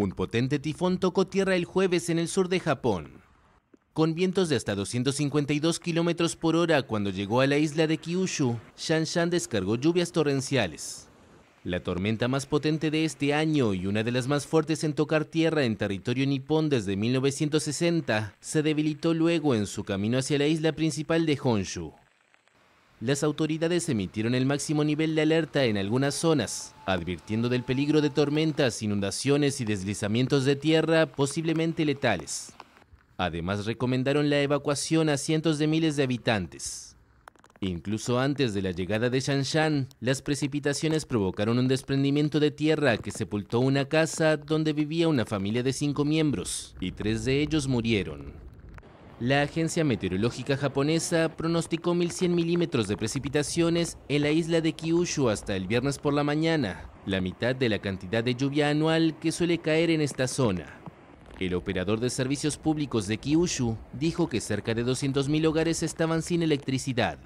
Un potente tifón tocó tierra el jueves en el sur de Japón, con vientos de hasta 252 kilómetros por hora cuando llegó a la isla de Kyushu. Shanshan descargó lluvias torrenciales. La tormenta más potente de este año y una de las más fuertes en tocar tierra en territorio nipón desde 1960 se debilitó luego en su camino hacia la isla principal de Honshu las autoridades emitieron el máximo nivel de alerta en algunas zonas, advirtiendo del peligro de tormentas, inundaciones y deslizamientos de tierra posiblemente letales. Además recomendaron la evacuación a cientos de miles de habitantes. Incluso antes de la llegada de Shanshan, las precipitaciones provocaron un desprendimiento de tierra que sepultó una casa donde vivía una familia de cinco miembros, y tres de ellos murieron. La agencia meteorológica japonesa pronosticó 1.100 milímetros de precipitaciones en la isla de Kyushu hasta el viernes por la mañana, la mitad de la cantidad de lluvia anual que suele caer en esta zona. El operador de servicios públicos de Kyushu dijo que cerca de 200.000 hogares estaban sin electricidad.